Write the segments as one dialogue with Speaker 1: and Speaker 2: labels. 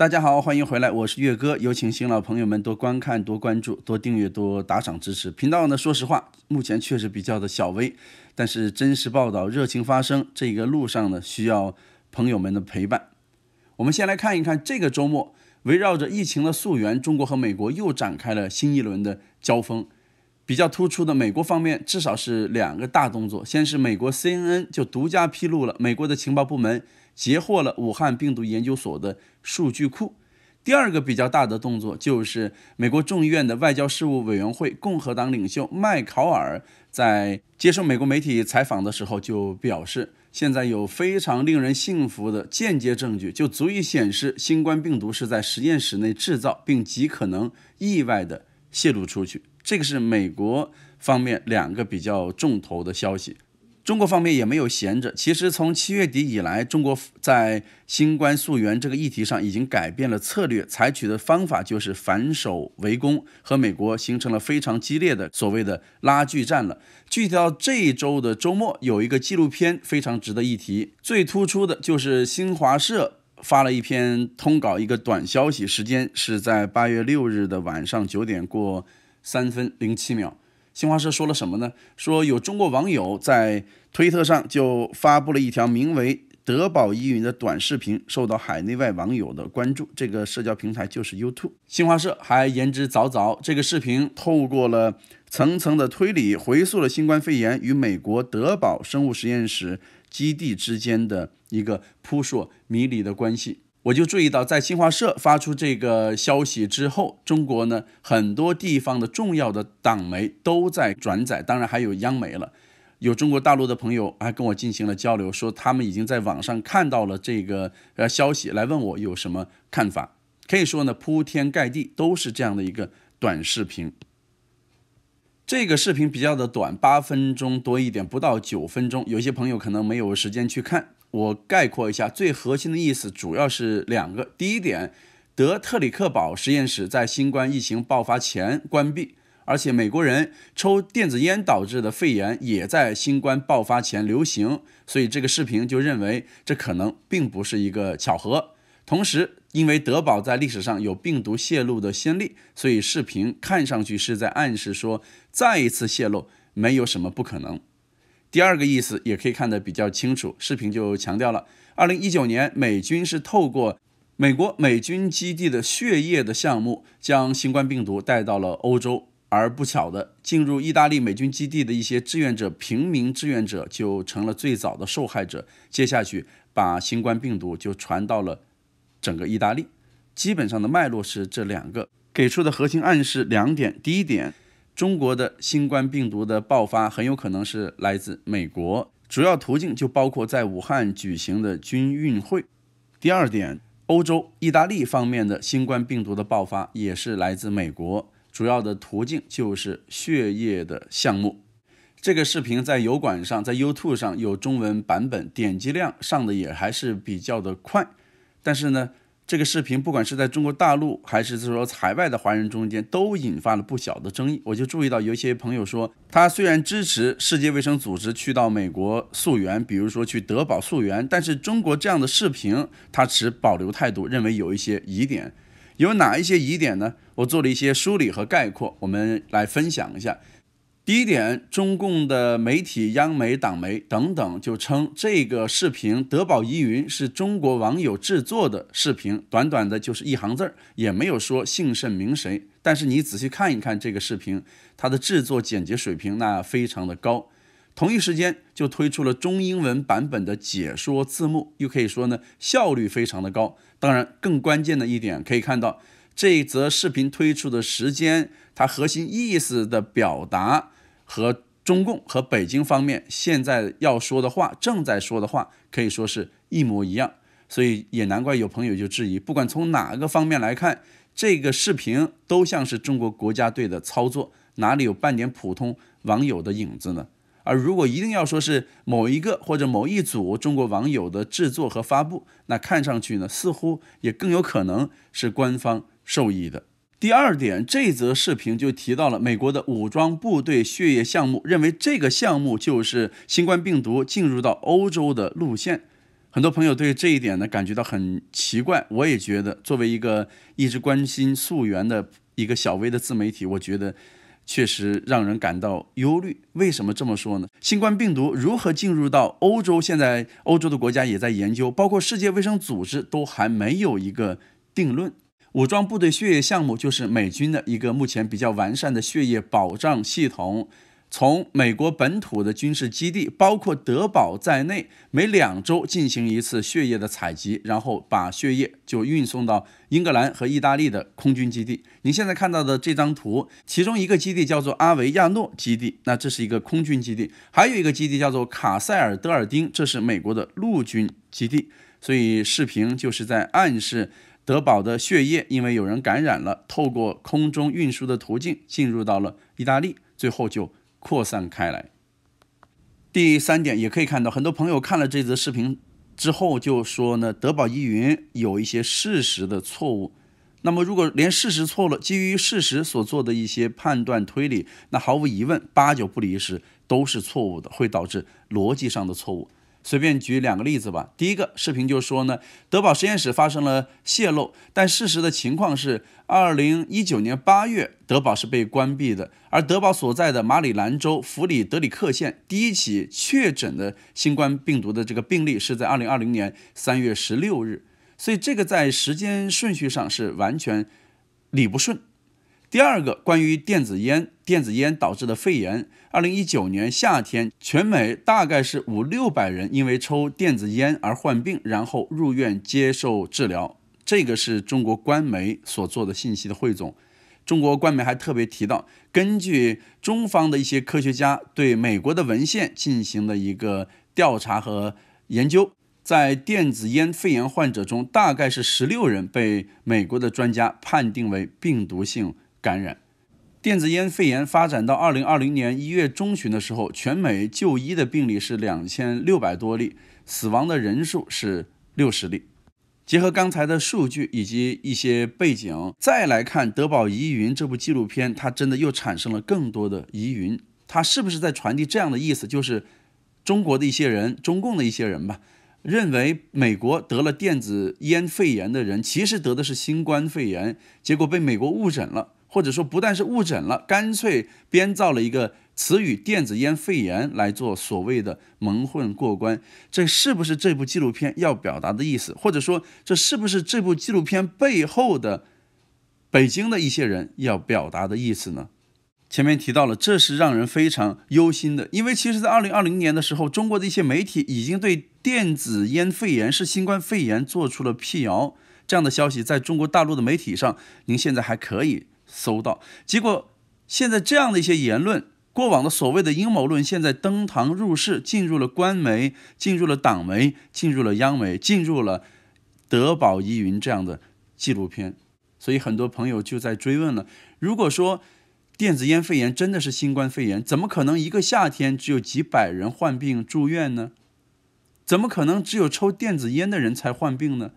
Speaker 1: 大家好，欢迎回来，我是月哥，有请新老朋友们多观看、多关注、多订阅、多打赏支持频道呢。说实话，目前确实比较的小微，但是真实报道、热情发声这个路上呢，需要朋友们的陪伴。我们先来看一看，这个周末围绕着疫情的溯源，中国和美国又展开了新一轮的交锋。比较突出的，美国方面至少是两个大动作。先是美国 CNN 就独家披露了美国的情报部门截获了武汉病毒研究所的数据库。第二个比较大的动作就是，美国众议院的外交事务委员会共和党领袖麦考尔在接受美国媒体采访的时候就表示，现在有非常令人信服的间接证据，就足以显示新冠病毒是在实验室内制造，并极可能意外的泄露出去。这个是美国方面两个比较重头的消息，中国方面也没有闲着。其实从七月底以来，中国在新冠溯源这个议题上已经改变了策略，采取的方法就是反守为攻，和美国形成了非常激烈的所谓的拉锯战了。具体到这一周的周末，有一个纪录片非常值得一提。最突出的就是新华社发了一篇通稿，一个短消息，时间是在八月六日的晚上九点过。三分零七秒，新华社说了什么呢？说有中国网友在推特上就发布了一条名为“德宝疑云”的短视频，受到海内外网友的关注。这个社交平台就是 YouTube。新华社还言之凿凿，这个视频透过了层层的推理，回溯了新冠肺炎与美国德宝生物实验室基地之间的一个扑朔迷离的关系。我就注意到，在新华社发出这个消息之后，中国呢很多地方的重要的党媒都在转载，当然还有央媒了。有中国大陆的朋友还跟我进行了交流，说他们已经在网上看到了这个呃消息，来问我有什么看法。可以说呢，铺天盖地都是这样的一个短视频。这个视频比较的短，八分钟多一点，不到九分钟。有些朋友可能没有时间去看。我概括一下，最核心的意思主要是两个。第一点，德特里克堡实验室在新冠疫情爆发前关闭，而且美国人抽电子烟导致的肺炎也在新冠爆发前流行，所以这个视频就认为这可能并不是一个巧合。同时，因为德堡在历史上有病毒泄露的先例，所以视频看上去是在暗示说，再一次泄露没有什么不可能。第二个意思也可以看得比较清楚，视频就强调了，二零一九年美军是透过美国美军基地的血液的项目，将新冠病毒带到了欧洲，而不巧的进入意大利美军基地的一些志愿者、平民志愿者就成了最早的受害者，接下去把新冠病毒就传到了整个意大利，基本上的脉络是这两个给出的核心暗示两点，第一点。中国的新冠病毒的爆发很有可能是来自美国，主要途径就包括在武汉举行的军运会。第二点，欧洲意大利方面的新冠病毒的爆发也是来自美国，主要的途径就是血液的项目。这个视频在油管上，在 YouTube 上有中文版本，点击量上的也还是比较的快。但是呢？这个视频，不管是在中国大陆还是说海外的华人中间，都引发了不小的争议。我就注意到，有一些朋友说，他虽然支持世界卫生组织去到美国溯源，比如说去德保溯源，但是中国这样的视频，他持保留态度，认为有一些疑点。有哪一些疑点呢？我做了一些梳理和概括，我们来分享一下。第一点，中共的媒体、央媒、党媒等等就称这个视频“德宝疑云”是中国网友制作的视频，短短的就是一行字儿，也没有说姓甚名谁。但是你仔细看一看这个视频，它的制作剪辑水平那非常的高。同一时间就推出了中英文版本的解说字幕，又可以说呢效率非常的高。当然，更关键的一点，可以看到这则视频推出的时间，它核心意思的表达。和中共和北京方面现在要说的话，正在说的话，可以说是一模一样。所以也难怪有朋友就质疑，不管从哪个方面来看，这个视频都像是中国国家队的操作，哪里有半点普通网友的影子呢？而如果一定要说是某一个或者某一组中国网友的制作和发布，那看上去呢，似乎也更有可能是官方授意的。第二点，这则视频就提到了美国的武装部队血液项目，认为这个项目就是新冠病毒进入到欧洲的路线。很多朋友对这一点呢感觉到很奇怪，我也觉得，作为一个一直关心溯源的一个小微的自媒体，我觉得确实让人感到忧虑。为什么这么说呢？新冠病毒如何进入到欧洲？现在欧洲的国家也在研究，包括世界卫生组织都还没有一个定论。武装部队血液项目就是美军的一个目前比较完善的血液保障系统。从美国本土的军事基地，包括德堡在内，每两周进行一次血液的采集，然后把血液就运送到英格兰和意大利的空军基地。您现在看到的这张图，其中一个基地叫做阿维亚诺基地，那这是一个空军基地；还有一个基地叫做卡塞尔德尔丁，这是美国的陆军基地。所以视频就是在暗示。德保的血液因为有人感染了，透过空中运输的途径进入到了意大利，最后就扩散开来。第三点也可以看到，很多朋友看了这则视频之后就说呢，德保疑云有一些事实的错误。那么如果连事实错了，基于事实所做的一些判断推理，那毫无疑问八九不离十都是错误的，会导致逻辑上的错误。随便举两个例子吧。第一个视频就说呢，德堡实验室发生了泄漏，但事实的情况是，二零一九年八月，德堡是被关闭的，而德堡所在的马里兰州弗里德里克县第一起确诊的新冠病毒的这个病例是在二零二零年三月十六日，所以这个在时间顺序上是完全理不顺。第二个关于电子烟，电子烟导致的肺炎。二零一九年夏天，全美大概是五六百人因为抽电子烟而患病，然后入院接受治疗。这个是中国官媒所做的信息的汇总。中国官媒还特别提到，根据中方的一些科学家对美国的文献进行的一个调查和研究，在电子烟肺炎患者中，大概是十六人被美国的专家判定为病毒性。感染电子烟肺炎发展到二零二零年一月中旬的时候，全美就医的病例是两千六百多例，死亡的人数是六十例。结合刚才的数据以及一些背景，再来看《德宝疑云》这部纪录片，它真的又产生了更多的疑云。它是不是在传递这样的意思，就是中国的一些人、中共的一些人吧，认为美国得了电子烟肺炎的人，其实得的是新冠肺炎，结果被美国误诊了？或者说不但是误诊了，干脆编造了一个词语“电子烟肺炎”来做所谓的蒙混过关，这是不是这部纪录片要表达的意思？或者说这是不是这部纪录片背后的北京的一些人要表达的意思呢？前面提到了，这是让人非常忧心的，因为其实，在二零二零年的时候，中国的一些媒体已经对电子烟肺炎是新冠肺炎做出了辟谣，这样的消息在中国大陆的媒体上，您现在还可以。搜到结果，现在这样的一些言论，过往的所谓的阴谋论，现在登堂入室，进入了官媒，进入了党媒，进入了央媒，进入了《德宝疑云》这样的纪录片，所以很多朋友就在追问了：如果说电子烟肺炎真的是新冠肺炎，怎么可能一个夏天只有几百人患病住院呢？怎么可能只有抽电子烟的人才患病呢？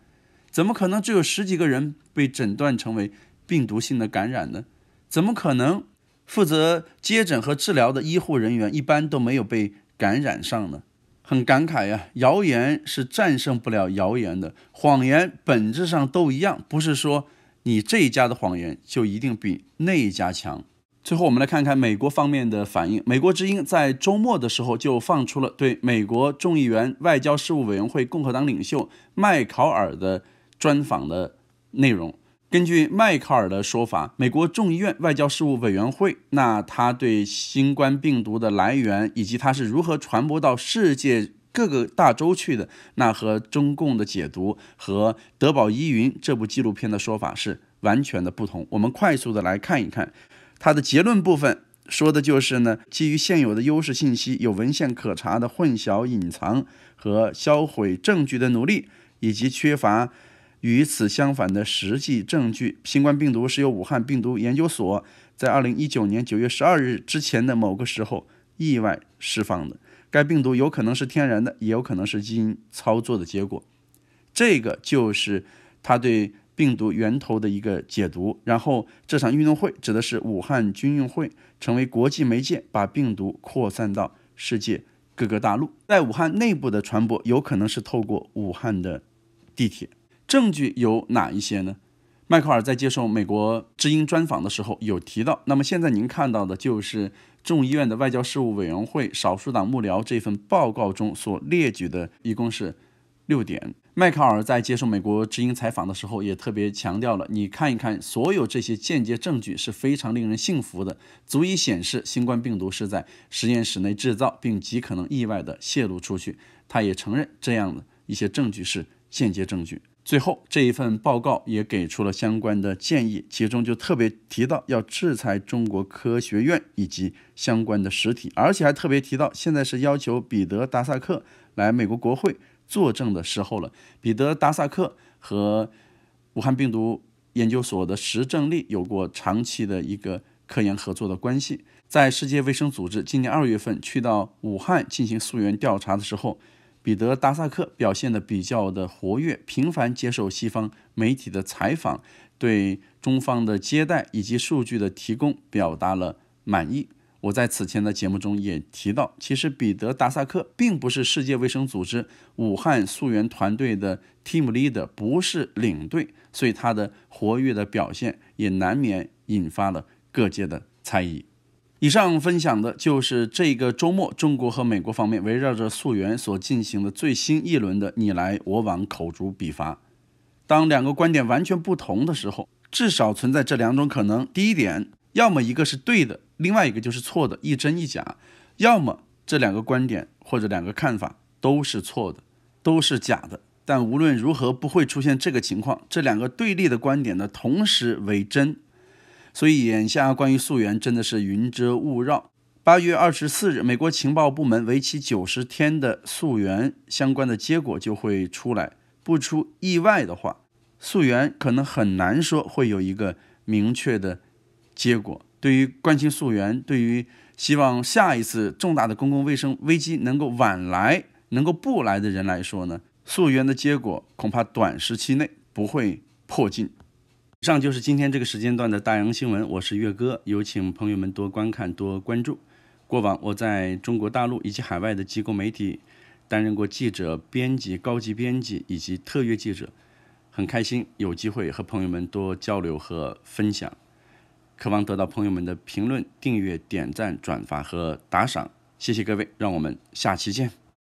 Speaker 1: 怎么可能只有十几个人被诊断成为？病毒性的感染呢？怎么可能？负责接诊和治疗的医护人员一般都没有被感染上呢？很感慨呀，谣言是战胜不了谣言的，谎言本质上都一样，不是说你这一家的谎言就一定比那一家强。最后，我们来看看美国方面的反应。美国之音在周末的时候就放出了对美国众议员外交事务委员会共和党领袖麦考尔的专访的内容。根据迈克尔的说法，美国众议院外交事务委员会，那他对新冠病毒的来源以及它是如何传播到世界各个大洲去的，那和中共的解读和《德宝依云》这部纪录片的说法是完全的不同。我们快速的来看一看，它的结论部分说的就是呢，基于现有的优势信息，有文献可查的混淆、隐藏和销毁证据的努力，以及缺乏。与此相反的实际证据，新冠病毒是由武汉病毒研究所在二零一九年九月十二日之前的某个时候意外释放的。该病毒有可能是天然的，也有可能是基因操作的结果。这个就是他对病毒源头的一个解读。然后这场运动会指的是武汉军运会，成为国际媒介，把病毒扩散到世界各个大陆。在武汉内部的传播有可能是透过武汉的地铁。证据有哪一些呢？迈克尔在接受美国《知音》专访的时候有提到。那么现在您看到的就是众议院的外交事务委员会少数党幕僚这份报告中所列举的，一共是六点。迈克尔在接受美国《知音》采访的时候也特别强调了，你看一看所有这些间接证据是非常令人信服的，足以显示新冠病毒是在实验室内制造并极可能意外地泄露出去。他也承认这样的一些证据是间接证据。最后这一份报告也给出了相关的建议，其中就特别提到要制裁中国科学院以及相关的实体，而且还特别提到现在是要求彼得·达萨克来美国国会作证的时候了。彼得·达萨克和武汉病毒研究所的石正丽有过长期的一个科研合作的关系，在世界卫生组织今年二月份去到武汉进行溯源调查的时候。彼得·达萨克表现得比较的活跃，频繁接受西方媒体的采访，对中方的接待以及数据的提供表达了满意。我在此前的节目中也提到，其实彼得·达萨克并不是世界卫生组织武汉溯源团队的 team leader，不是领队，所以他的活跃的表现也难免引发了各界的猜疑。以上分享的就是这个周末中国和美国方面围绕着溯源所进行的最新一轮的你来我往口诛笔伐。当两个观点完全不同的时候，至少存在这两种可能：第一点，要么一个是对的，另外一个就是错的，一真一假；要么这两个观点或者两个看法都是错的，都是假的。但无论如何，不会出现这个情况：这两个对立的观点呢，同时为真。所以眼下关于溯源真的是云遮雾绕。八月二十四日，美国情报部门为期九十天的溯源相关的结果就会出来。不出意外的话，溯源可能很难说会有一个明确的结果。对于关心溯源，对于希望下一次重大的公共卫生危机能够晚来、能够不来的人来说呢，溯源的结果恐怕短时期内不会破镜。以上就是今天这个时间段的大洋新闻，我是月哥，有请朋友们多观看、多关注。过往我在中国大陆以及海外的机构媒体担任过记者、编辑、高级编辑以及特约记者，很开心有机会和朋友们多交流和分享，渴望得到朋友们的评论、订阅、点赞、转发和打赏，谢谢各位，让我们下期见。